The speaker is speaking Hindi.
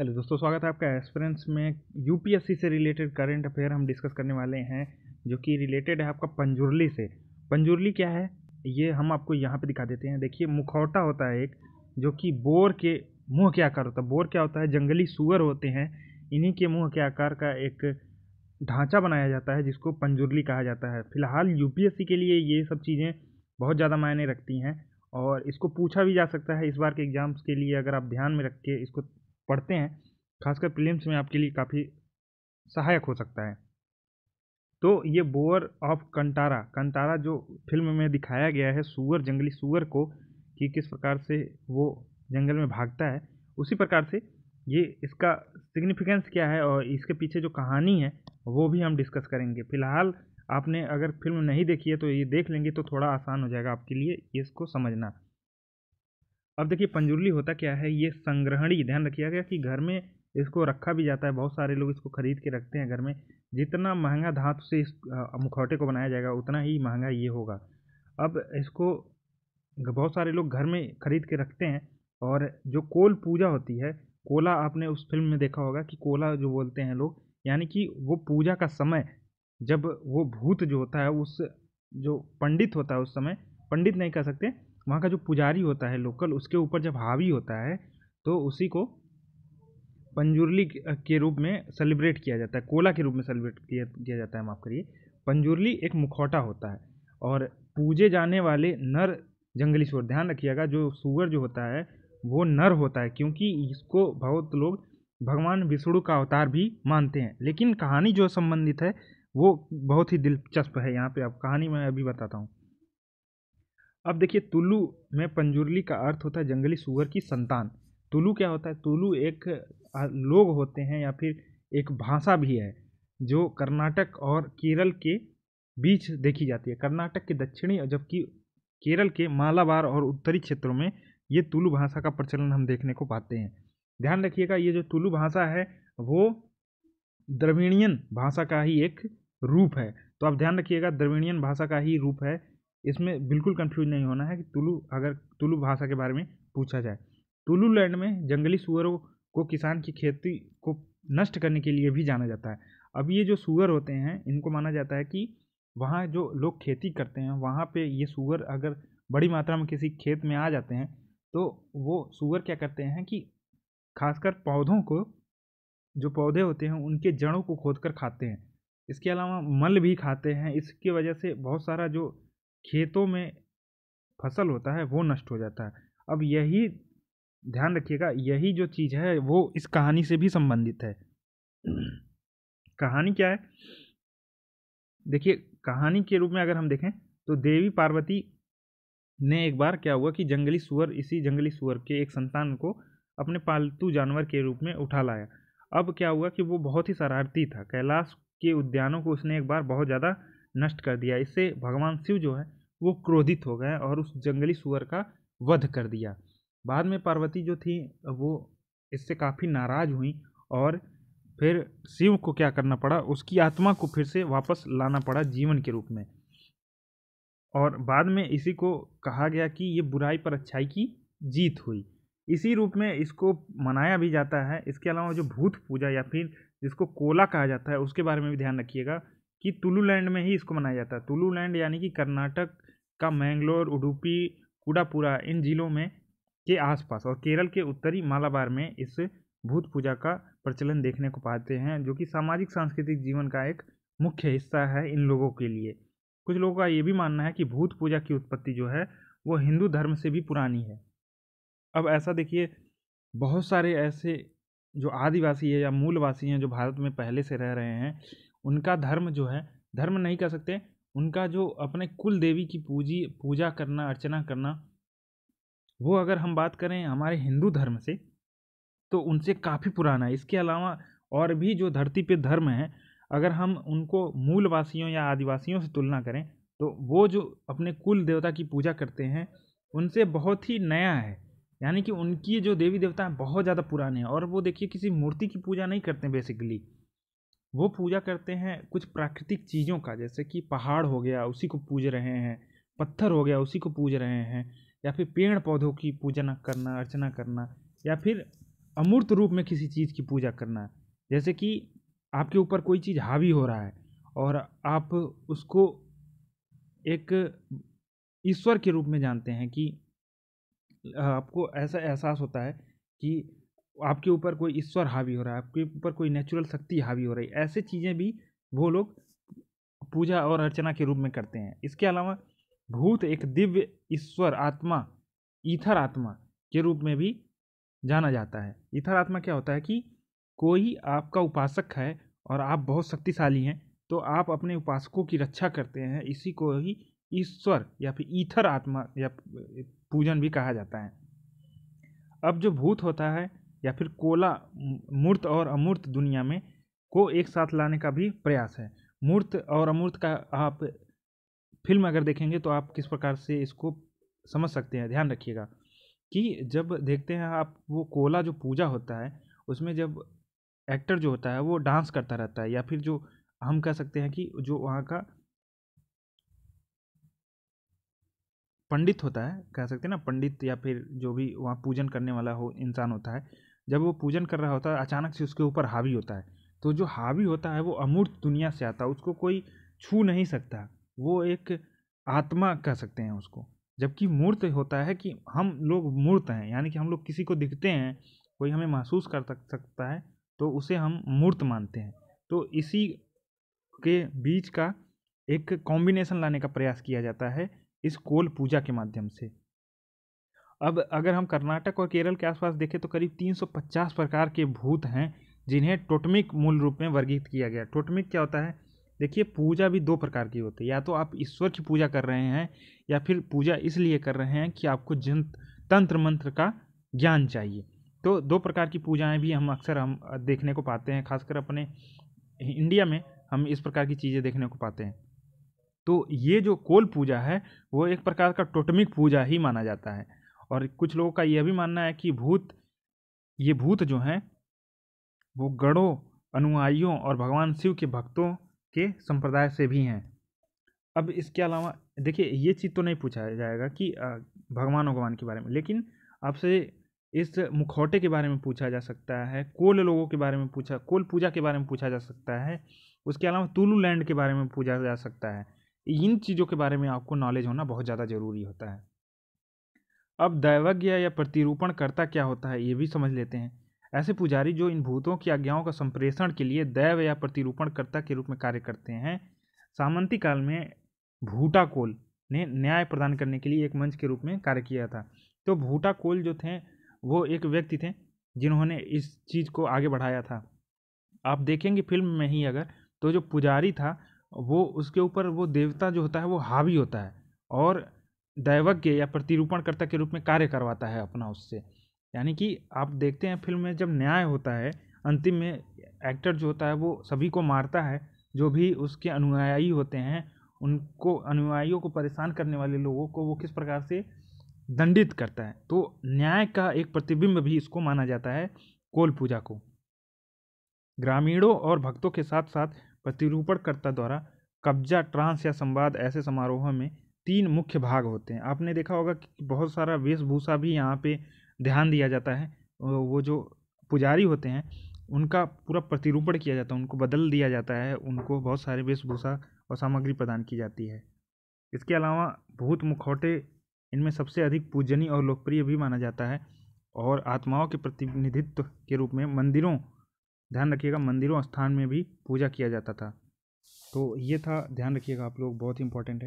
हेलो दोस्तों स्वागत है आपका एक्सपीरियंस में यूपीएससी से रिलेटेड करंट अफेयर हम डिस्कस करने वाले हैं जो कि रिलेटेड है आपका पंजुरली से पंजुरली क्या है ये हम आपको यहाँ पे दिखा देते हैं देखिए मुखौटा होता है एक जो कि बोर के मुँह के आकार होता है बोर क्या होता है जंगली सुअर होते हैं इन्हीं के मुँह के आकार का एक ढांचा बनाया जाता है जिसको पंजुरली कहा जाता है फिलहाल यू के लिए ये सब चीज़ें बहुत ज़्यादा मायने रखती हैं और इसको पूछा भी जा सकता है इस बार के एग्ज़ाम्स के लिए अगर आप ध्यान में रख के इसको पढ़ते हैं खासकर प्रीलिम्स में आपके लिए काफ़ी सहायक हो सकता है तो ये बोअर ऑफ कंटारा कंटारा जो फिल्म में दिखाया गया है सुअर जंगली सुअर को कि किस प्रकार से वो जंगल में भागता है उसी प्रकार से ये इसका सिग्निफिकेंस क्या है और इसके पीछे जो कहानी है वो भी हम डिस्कस करेंगे फिलहाल आपने अगर फिल्म नहीं देखी है तो ये देख लेंगे तो थोड़ा आसान हो जाएगा आपके लिए इसको समझना अब देखिए पंजुरली होता क्या है ये संग्रहणी ध्यान रखिएगा कि घर में इसको रखा भी जाता है बहुत सारे लोग इसको खरीद के रखते हैं घर में जितना महंगा धातु से इस मुखौटे को बनाया जाएगा उतना ही महंगा ये होगा अब इसको बहुत सारे लोग घर में खरीद के रखते हैं और जो कोल पूजा होती है कोला आपने उस फिल्म में देखा होगा कि कोला जो बोलते हैं लोग यानी कि वो पूजा का समय जब वो भूत जो होता है उस जो पंडित होता है उस समय पंडित नहीं कह सकते वहाँ का जो पुजारी होता है लोकल उसके ऊपर जब हावी होता है तो उसी को पंजुरली के रूप में सेलिब्रेट किया जाता है कोला के रूप में सेलिब्रेट किया किया जाता है माफ़ करिए पंजुरली एक मुखौटा होता है और पूजे जाने वाले नर जंगली सूअर ध्यान रखिएगा जो सूअर जो होता है वो नर होता है क्योंकि इसको बहुत लोग भगवान विष्णु का अवतार भी मानते हैं लेकिन कहानी जो संबंधित है वो बहुत ही दिलचस्प है यहाँ पे आप कहानी मैं अभी बताता हूँ अब देखिए तुलू में पंजुरली का अर्थ होता है जंगली सुअर की संतान तुलू क्या होता है तुलू एक लोग होते हैं या फिर एक भाषा भी है जो कर्नाटक और केरल के बीच देखी जाती है कर्नाटक के दक्षिणी जबकि केरल के मालाबार और उत्तरी क्षेत्रों में ये तुलू भाषा का प्रचलन हम देखने को पाते हैं ध्यान रखिएगा ये जो तुलू भाषा है वो द्रविणियन भाषा का ही एक रूप है तो आप ध्यान रखिएगा द्रविणियन भाषा का ही रूप है इसमें बिल्कुल कंफ्यूज नहीं होना है कि तुलू अगर तुलू भाषा के बारे में पूछा जाए तुलू लैंड में जंगली सुअरों को किसान की खेती को नष्ट करने के लिए भी जाना जाता है अब ये जो सुअर होते हैं इनको माना जाता है कि वहाँ जो लोग खेती करते हैं वहाँ पे ये सुअर अगर बड़ी मात्रा में किसी खेत में आ जाते हैं तो वो सुअर क्या करते हैं कि खासकर पौधों को जो पौधे होते हैं उनके जड़ों को खोद कर खाते हैं इसके अलावा मल भी खाते हैं इसकी वजह से बहुत सारा जो खेतों में फसल होता है वो नष्ट हो जाता है अब यही ध्यान रखिएगा यही जो चीज़ है वो इस कहानी से भी संबंधित है कहानी क्या है देखिए कहानी के रूप में अगर हम देखें तो देवी पार्वती ने एक बार क्या हुआ कि जंगली सुअर इसी जंगली सुअर के एक संतान को अपने पालतू जानवर के रूप में उठा लाया अब क्या हुआ कि वो बहुत ही शरारती था कैलाश के उद्यानों को उसने एक बार बहुत ज़्यादा नष्ट कर दिया इससे भगवान शिव जो है वो क्रोधित हो गए और उस जंगली सुअर का वध कर दिया बाद में पार्वती जो थी वो इससे काफ़ी नाराज़ हुई और फिर शिव को क्या करना पड़ा उसकी आत्मा को फिर से वापस लाना पड़ा जीवन के रूप में और बाद में इसी को कहा गया कि ये बुराई पर अच्छाई की जीत हुई इसी रूप में इसको मनाया भी जाता है इसके अलावा जो भूत पूजा या फिर जिसको कोला कहा जाता है उसके बारे में भी ध्यान रखिएगा कि तुलू लैंड में ही इसको मनाया जाता है तुलू लैंड यानी कि कर्नाटक का मैंगलोर उडुपी कुडापुरा इन जिलों में के आसपास और केरल के उत्तरी मालाबार में इस भूत पूजा का प्रचलन देखने को पाते हैं जो कि सामाजिक सांस्कृतिक जीवन का एक मुख्य हिस्सा है इन लोगों के लिए कुछ लोगों का ये भी मानना है कि भूत पूजा की उत्पत्ति जो है वो हिंदू धर्म से भी पुरानी है अब ऐसा देखिए बहुत सारे ऐसे जो आदिवासी है या मूलवासी हैं जो भारत में पहले से रह रहे हैं उनका धर्म जो है धर्म नहीं कह सकते उनका जो अपने कुल देवी की पूजी पूजा करना अर्चना करना वो अगर हम बात करें हमारे हिंदू धर्म से तो उनसे काफ़ी पुराना है इसके अलावा और भी जो धरती पे धर्म है अगर हम उनको मूलवासियों या आदिवासियों से तुलना करें तो वो जो अपने कुल देवता की पूजा करते हैं उनसे बहुत ही नया है यानी कि उनकी जो देवी देवता हैं बहुत ज़्यादा पुराने हैं और वो देखिए किसी मूर्ति की पूजा नहीं करते बेसिकली वो पूजा करते हैं कुछ प्राकृतिक चीज़ों का जैसे कि पहाड़ हो गया उसी को पूज रहे हैं पत्थर हो गया उसी को पूज रहे हैं या फिर पेड़ पौधों की पूजा करना अर्चना करना या फिर अमूर्त रूप में किसी चीज़ की पूजा करना जैसे कि आपके ऊपर कोई चीज़ हावी हो रहा है और आप उसको एक ईश्वर के रूप में जानते हैं कि आपको ऐसा एहसास होता है कि आपके ऊपर कोई ईश्वर हावी हो रहा है आपके ऊपर कोई नेचुरल शक्ति हावी हो रही है ऐसे चीज़ें भी वो लोग पूजा और अर्चना के रूप में करते हैं इसके अलावा भूत एक दिव्य ईश्वर आत्मा ईथर आत्मा के रूप में भी जाना जाता है ईथर आत्मा क्या होता है कि कोई आपका उपासक है और आप बहुत शक्तिशाली हैं तो आप अपने उपासकों की रक्षा करते हैं इसी को ही ईश्वर या फिर ईथर आत्मा या पूजन भी कहा जाता है अब जो भूत होता है या फिर कोला मूर्त और अमूर्त दुनिया में को एक साथ लाने का भी प्रयास है मूर्त और अमूर्त का आप फिल्म अगर देखेंगे तो आप किस प्रकार से इसको समझ सकते हैं ध्यान रखिएगा कि जब देखते हैं आप वो कोला जो पूजा होता है उसमें जब एक्टर जो होता है वो डांस करता रहता है या फिर जो हम कह सकते हैं कि जो वहाँ का पंडित होता है कह सकते हैं ना पंडित या फिर जो भी वहाँ पूजन करने वाला हो इंसान होता है जब वो पूजन कर रहा होता है अचानक से उसके ऊपर हावी होता है तो जो हावी होता है वो अमूर्त दुनिया से आता है उसको कोई छू नहीं सकता वो एक आत्मा कह सकते हैं उसको जबकि मूर्त होता है कि हम लोग मूर्त हैं यानी कि हम लोग किसी को दिखते हैं कोई हमें महसूस कर सकता है तो उसे हम मूर्त मानते हैं तो इसी के बीच का एक कॉम्बिनेशन लाने का प्रयास किया जाता है इस कोल पूजा के माध्यम से अब अगर हम कर्नाटक और केरल के आसपास देखें तो करीब 350 प्रकार के भूत हैं जिन्हें टोटमिक मूल रूप में वर्गीकृत किया गया टोटमिक क्या होता है देखिए पूजा भी दो प्रकार की होती है या तो आप ईश्वर की पूजा कर रहे हैं या फिर पूजा इसलिए कर रहे हैं कि आपको जन तंत्र मंत्र का ज्ञान चाहिए तो दो प्रकार की पूजाएं भी हम अक्सर हम देखने को पाते हैं खासकर अपने इंडिया में हम इस प्रकार की चीज़ें देखने को पाते हैं तो ये जो कोल पूजा है वो एक प्रकार का टोटमिक पूजा ही माना जाता है और कुछ लोगों का यह भी मानना है कि भूत ये भूत जो हैं वो गढ़ों अनुयायियों और भगवान शिव के भक्तों के संप्रदाय से भी हैं अब इसके अलावा देखिए ये चीज़ तो नहीं पूछा जाएगा कि भगवान भगवान के बारे में लेकिन आपसे इस मुखौटे के बारे में पूछा जा सकता है कोल लोगों के बारे में पूछा कोल पूजा के बारे में पूछा जा सकता है उसके अलावा तुलू लैंड के बारे में पूछा जा सकता है इन चीज़ों के बारे में आपको नॉलेज होना बहुत ज़्यादा ज़रूरी होता है अब दैवज्ञ या प्रतिरूपण क्या होता है ये भी समझ लेते हैं ऐसे पुजारी जो इन भूतों की आज्ञाओं का संप्रेषण के लिए दैव या प्रतिरूपण के रूप में कार्य करते हैं सामंती काल में भूटाकोल ने न्याय प्रदान करने के लिए एक मंच के रूप में कार्य किया था तो भूटाकोल जो थे वो एक व्यक्ति थे जिन्होंने इस चीज़ को आगे बढ़ाया था आप देखेंगे फिल्म में ही अगर तो जो पुजारी था वो उसके ऊपर वो देवता जो होता है वो हावी होता है और दैवज्ञ या प्रतिरूपणकर्ता के रूप में कार्य करवाता है अपना उससे यानी कि आप देखते हैं फिल्म में जब न्याय होता है अंतिम में एक्टर जो होता है वो सभी को मारता है जो भी उसके अनुयायी होते हैं उनको अनुयायियों को परेशान करने वाले लोगों को वो किस प्रकार से दंडित करता है तो न्याय का एक प्रतिबिंब भी इसको माना जाता है कोल पूजा को ग्रामीणों और भक्तों के साथ साथ प्रतिरूपणकर्ता द्वारा कब्जा ट्रांस या संवाद ऐसे समारोह में तीन मुख्य भाग होते हैं आपने देखा होगा कि बहुत सारा वेशभूषा भी यहाँ पे ध्यान दिया जाता है वो जो पुजारी होते हैं उनका पूरा प्रतिरूपण किया जाता है उनको बदल दिया जाता है उनको बहुत सारे वेशभूषा और सामग्री प्रदान की जाती है इसके अलावा भूत मुखौटे इनमें सबसे अधिक पूजनीय और लोकप्रिय भी माना जाता है और आत्माओं के प्रतिनिधित्व के रूप में मंदिरों ध्यान रखिएगा मंदिरों स्थान में भी पूजा किया जाता था तो ये था ध्यान रखिएगा आप लोग बहुत इंपॉर्टेंट है